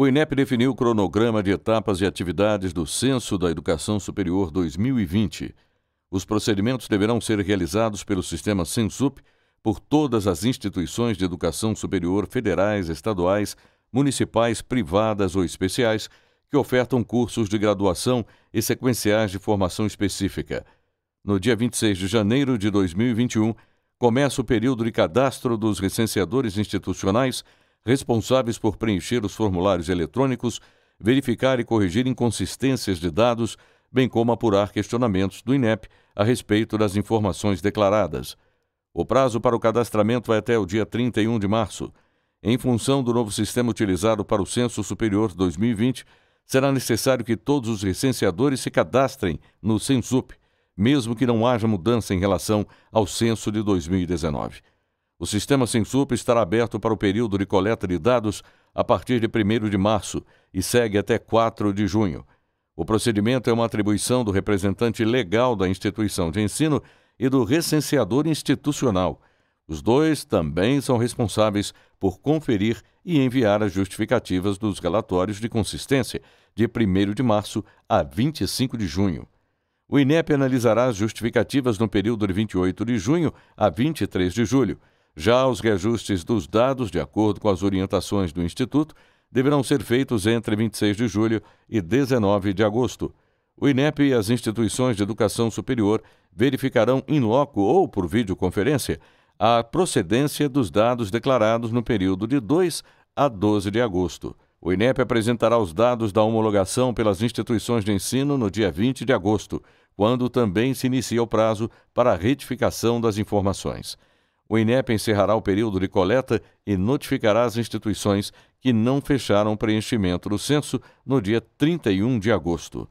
O INEP definiu o cronograma de etapas e atividades do Censo da Educação Superior 2020. Os procedimentos deverão ser realizados pelo sistema Censup por todas as instituições de educação superior federais, estaduais, municipais, privadas ou especiais que ofertam cursos de graduação e sequenciais de formação específica. No dia 26 de janeiro de 2021, começa o período de cadastro dos licenciadores institucionais responsáveis por preencher os formulários eletrônicos, verificar e corrigir inconsistências de dados, bem como apurar questionamentos do INEP a respeito das informações declaradas. O prazo para o cadastramento vai é até o dia 31 de março. Em função do novo sistema utilizado para o Censo Superior 2020, será necessário que todos os recenseadores se cadastrem no Censup, mesmo que não haja mudança em relação ao censo de 2019. O sistema SinSup estará aberto para o período de coleta de dados a partir de 1 de março e segue até 4 de junho. O procedimento é uma atribuição do representante legal da instituição de ensino e do recenseador institucional. Os dois também são responsáveis por conferir e enviar as justificativas dos relatórios de consistência de 1 de março a 25 de junho. O INEP analisará as justificativas no período de 28 de junho a 23 de julho já os reajustes dos dados, de acordo com as orientações do Instituto, deverão ser feitos entre 26 de julho e 19 de agosto. O INEP e as instituições de educação superior verificarão in loco ou por videoconferência a procedência dos dados declarados no período de 2 a 12 de agosto. O INEP apresentará os dados da homologação pelas instituições de ensino no dia 20 de agosto, quando também se inicia o prazo para a retificação das informações o INEP encerrará o período de coleta e notificará as instituições que não fecharam o preenchimento do censo no dia 31 de agosto.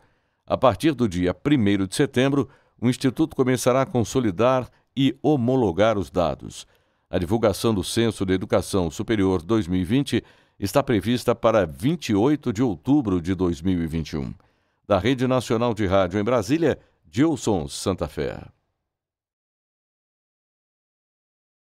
A partir do dia 1 de setembro, o Instituto começará a consolidar e homologar os dados. A divulgação do Censo da Educação Superior 2020 está prevista para 28 de outubro de 2021. Da Rede Nacional de Rádio em Brasília, Gilson Santa Fé.